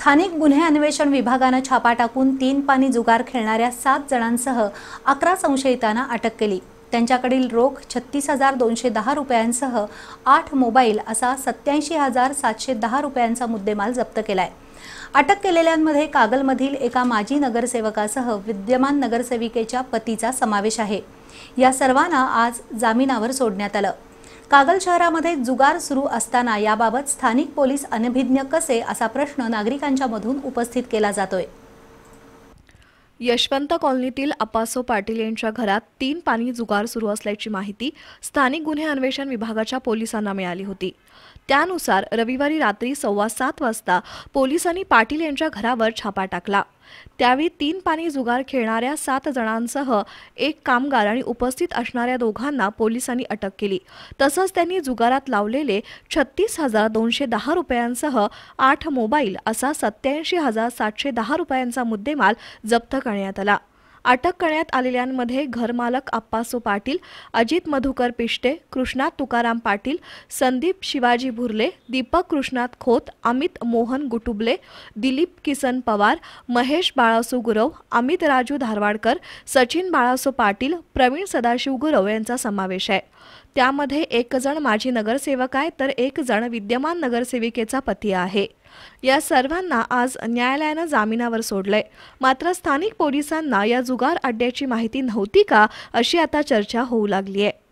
स्थानिक गुन्हे अन्वेषण विभागानं छापा टाकून तीन पाणी जुगार खेळणाऱ्या सात जणांसह अकरा संशयितांना अटक केली त्यांच्याकडील रोख छत्तीस हजार दोनशे दहा रुपयांसह आठ मोबाईल असा सत्याऐंशी हजार सातशे दहा रुपयांचा मुद्देमाल जप्त केलाय अटक केलेल्यांमध्ये कागलमधील एका माजी नगरसेवकासह विद्यमान नगरसेविकेच्या पतीचा समावेश आहे या सर्वांना आज जामिनावर सोडण्यात आलं कागल शहरामध्ये जुगार सुरू असताना याबाबत स्थानिक पोलीस अनभिज्ञ कसे असा प्रश्न नागरिकांच्या मधून उपस्थित केला जातोय यशवंत कॉलनीतील अपासो पाटील यांच्या घरात तीन पाणी जुगार सुरू असल्याची माहिती स्थानिक गुन्हे अन्वेषण विभागाच्या पोलिसांना मिळाली होती त्यानुसार रविवारी रात्री सव्वा सात वाजता पोलिसांनी पाटील यांच्या घरावर छापा टाकला त्यावेळी तीन पाणी जुगार खेळणाऱ्या सात जणांसह एक कामगार आणि उपस्थित असणाऱ्या दोघांना पोलिसांनी अटक केली तसंच त्यांनी जुगारात लावलेले छत्तीस हजार दोनशे दहा रुपयांसह आठ मोबाईल असा सत्याऐंशी हजार सातशे दहा रुपयांचा मुद्देमाल जप्त करण्यात आला अटक करण्यात आलेल्यांमध्ये घरमालक आप्पासू पाटील अजित मधुकर पिष्टे कृष्णा तुकाराम पाटील संदीप शिवाजी भुरले दीपक कृष्णात खोत अमित मोहन गुटुबले दिलीप किसन पवार महेश बाळासू गुरव अमित राजू धारवाडकर सचिन बाळासू पाटील प्रवीण सदाशिव गुरव यांचा समावेश आहे त्यामध्ये एक जण माजी नगरसेवक आहे तर एक जण विद्यमान नगरसेविकेचा पती आहे या सर्वांना आज न्यायालयानं जामिनावर सोडलंय मात्र स्थानिक पोलिसांना या जुगार अड्ड्याची माहिती नव्हती का अशी आता चर्चा होऊ लागली आहे